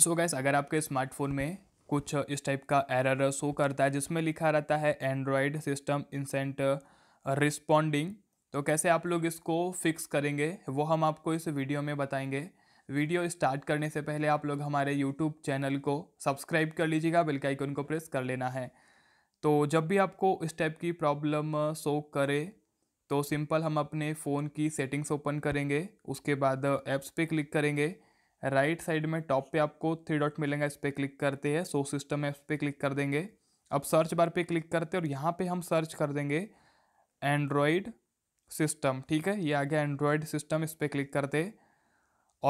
सो so gas अगर आपके smartphone में कुछ इस टाइप का एरर शो करता है जिसमें लिखा रहता है एंड्रॉयड सिस्टम इंसेंट रिस्पॉन्डिंग तो कैसे आप लोग इसको फिक्स करेंगे वो हम आपको इस वीडियो में बताएंगे वीडियो स्टार्ट करने से पहले आप लोग हमारे यूट्यूब चैनल को सब्सक्राइब कर लीजिएगा बेल आइकन को प्रेस कर लेना है तो जब भी आपको इस टाइप की प्रॉब्लम शो करे तो सिंपल हम अपने फ़ोन की सेटिंग्स ओपन करेंगे उसके बाद ऐप्स पे क्लिक करेंगे राइट साइड में टॉप पे आपको थ्री डॉट मिलेगा इस पर क्लिक करते हैं सो सिस्टम है इस पर क्लिक कर देंगे अब सर्च बार पे क्लिक करते हैं और यहाँ पे हम सर्च कर देंगे एंड्रॉयड सिस्टम ठीक है ये आ गया एंड्रॉयड सिस्टम इस पर क्लिक करते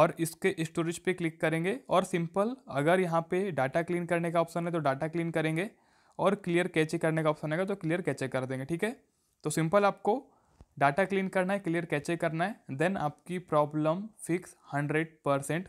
और इसके स्टोरेज पे क्लिक करेंगे और सिंपल अगर यहाँ पे डाटा क्लीन करने का ऑप्शन है तो डाटा क्लीन करेंगे और क्लियर कैचे करने का ऑप्शन आएगा तो क्लियर कैचे कर देंगे ठीक है तो सिंपल आपको डाटा क्लीन करना है क्लियर कैचे करना है देन आपकी प्रॉब्लम फिक्स हंड्रेड परसेंट